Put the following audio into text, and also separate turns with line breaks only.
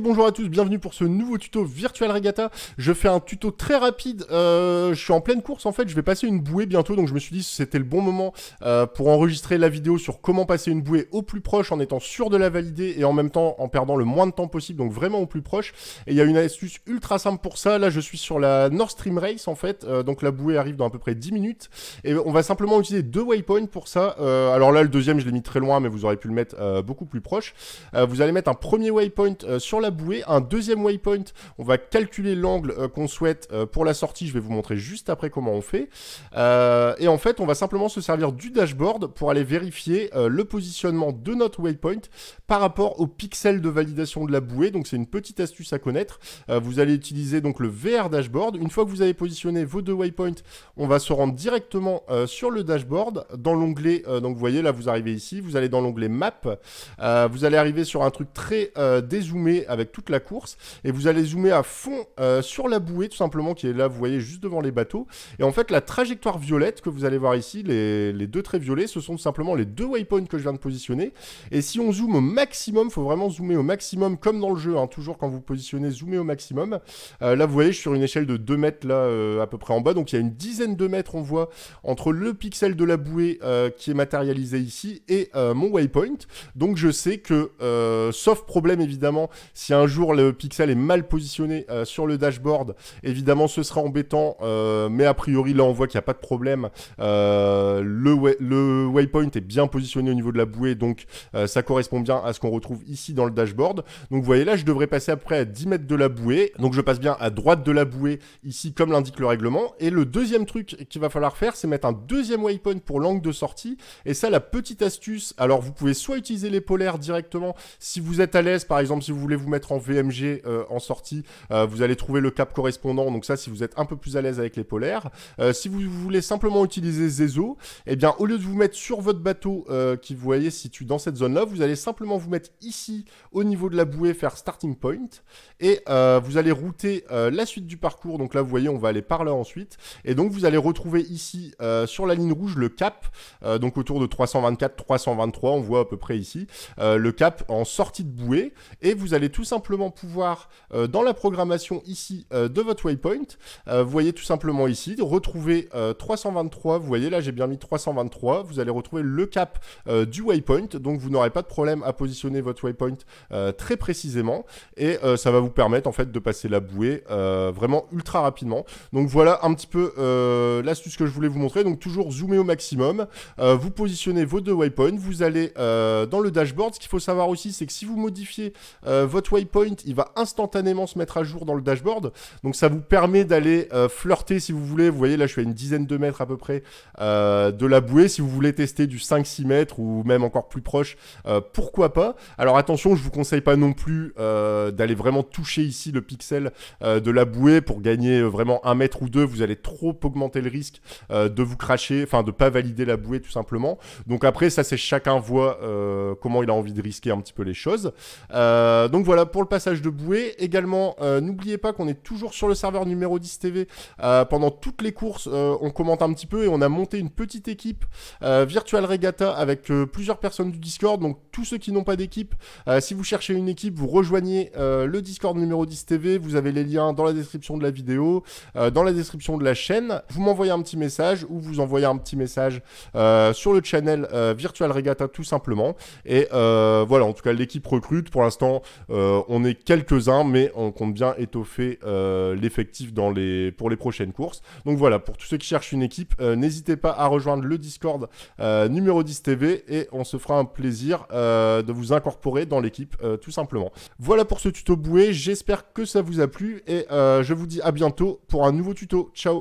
bonjour à tous, bienvenue pour ce nouveau tuto Virtual Regatta. Je fais un tuto très rapide, euh, je suis en pleine course en fait, je vais passer une bouée bientôt, donc je me suis dit c'était le bon moment euh, pour enregistrer la vidéo sur comment passer une bouée au plus proche en étant sûr de la valider et en même temps en perdant le moins de temps possible, donc vraiment au plus proche. Et il y a une astuce ultra simple pour ça, là je suis sur la north Stream Race en fait, euh, donc la bouée arrive dans à peu près 10 minutes, et on va simplement utiliser deux waypoints pour ça. alors là le deuxième je l'ai mis très loin, mais vous aurez pu le mettre beaucoup plus proche. vous allez mettre un premier waypoint sur la bouée, un deuxième waypoint. On va calculer l'angle euh, qu'on souhaite euh, pour la sortie. Je vais vous montrer juste après comment on fait. Euh, et en fait, on va simplement se servir du dashboard pour aller vérifier le positionnement de notre waypoint par rapport au pixel de validation de la bouée. Donc c'est une petite astuce à connaître. vous allez utiliser donc le VR dashboard. Une fois que vous avez positionné vos deux waypoints, on va se rendre directement sur le dashboard dans l'onglet. donc vous voyez là, vous arrivez ici, vous allez dans l'onglet map. vous allez arriver sur un truc très dézoomé avec toute la course. Et vous allez zoomer à fond euh, sur la bouée, tout simplement, qui est là, vous voyez, juste devant les bateaux. Et en fait, la trajectoire violette que vous allez voir ici, les, deux traits violets, ce sont simplement les deux waypoints que je viens de positionner. Et si on zoome au maximum, il faut vraiment zoomer au maximum, comme dans le jeu, hein, toujours quand vous positionnez, zoomer au maximum. Euh, là, vous voyez, je suis sur une échelle de 2 mètres, là, euh, à peu près en bas. Donc, il y a une dizaine de mètres, on voit, entre le pixel de la bouée qui est matérialisé ici et mon waypoint. Donc, je sais que, sauf problème, évidemment, si un jour le pixel est mal positionné euh, sur le dashboard, évidemment ce sera embêtant, euh, mais a priori là on voit qu'il n'y a pas de problème. Euh, le, le, waypoint est bien positionné au niveau de la bouée, donc ça correspond bien à ce qu'on retrouve ici dans le dashboard. Donc vous voyez là je devrais passer après à 10 mètres de la bouée, donc je passe bien à droite de la bouée ici comme l'indique le règlement. Et le deuxième truc qu'il va falloir faire c'est mettre un deuxième waypoint pour l'angle de sortie. Et ça la petite astuce, alors vous pouvez soit utiliser les polaires directement si vous êtes à l'aise par exemple si vous voulez vous mettre en VMG euh, en sortie, euh, vous allez trouver le cap correspondant. Donc ça, si vous êtes un peu plus à l'aise avec les polaires. Euh, si vous voulez simplement utiliser Zézo et eh bien, au lieu de vous mettre sur votre bateau qui, vous voyez, situé dans cette zone-là, vous allez simplement vous mettre ici, au niveau de la bouée, faire starting point. Et vous allez router la suite du parcours. Donc là, vous voyez, on va aller par là ensuite. Et donc, vous allez retrouver ici, sur la ligne rouge, le cap. donc autour de 324, 323, on voit à peu près ici. le cap en sortie de bouée. Et vous allez tout simplement pouvoir, euh, dans la programmation ici euh, de votre waypoint, euh, vous voyez tout simplement ici, de retrouver 323, vous voyez là j'ai bien mis 323, vous allez retrouver le cap du waypoint, donc vous n'aurez pas de problème à positionner votre waypoint très précisément, et ça va vous permettre en fait de passer la bouée vraiment ultra rapidement. Donc voilà un petit peu l'astuce que je voulais vous montrer, donc toujours zoomer au maximum, vous positionnez vos deux waypoints, vous allez dans le dashboard, ce qu'il faut savoir aussi c'est que si vous modifiez votre waypoint, il va instantanément se mettre à jour dans le dashboard. Donc ça vous permet d'aller euh, flirter si vous voulez. Vous voyez là, je suis à une dizaine de mètres à peu près euh, de la bouée. Si vous voulez tester du 5-6 mètres ou même encore plus proche, euh, pourquoi pas. Alors attention, je vous conseille pas non plus d'aller vraiment toucher ici le pixel de la bouée pour gagner vraiment un mètre ou deux. Vous allez trop augmenter le risque de vous cracher, enfin de pas valider la bouée tout simplement. Donc après, ça c'est chacun voit comment il a envie de risquer un petit peu les choses. donc voilà pour le passage de bouée. Également, euh, n'oubliez pas qu'on est toujours sur le serveur numéro 10 TV. Euh, pendant toutes les courses, euh, on commente un petit peu et on a monté une petite équipe Virtual Regatta avec plusieurs personnes du Discord. Donc tous ceux qui n'ont pas d'équipe, si vous cherchez une équipe, vous rejoignez le Discord numéro 10 TV. Vous avez les liens dans la description de la vidéo, dans la description de la chaîne. Vous m'envoyez un petit message ou vous envoyez un petit message sur le channel Virtual Regatta tout simplement. Et voilà, en tout cas l'équipe recrute pour l'instant. Euh, euh, on est quelques-uns, mais on compte bien étoffer euh, l'effectif pour les prochaines courses. Donc voilà, pour tous ceux qui cherchent une équipe, euh, n'hésitez pas à rejoindre le Discord numéro 10 TV et on se fera un plaisir de vous incorporer dans l'équipe, tout simplement. Voilà pour ce tuto boué, j'espère que ça vous a plu et je vous dis à bientôt pour un nouveau tuto. Ciao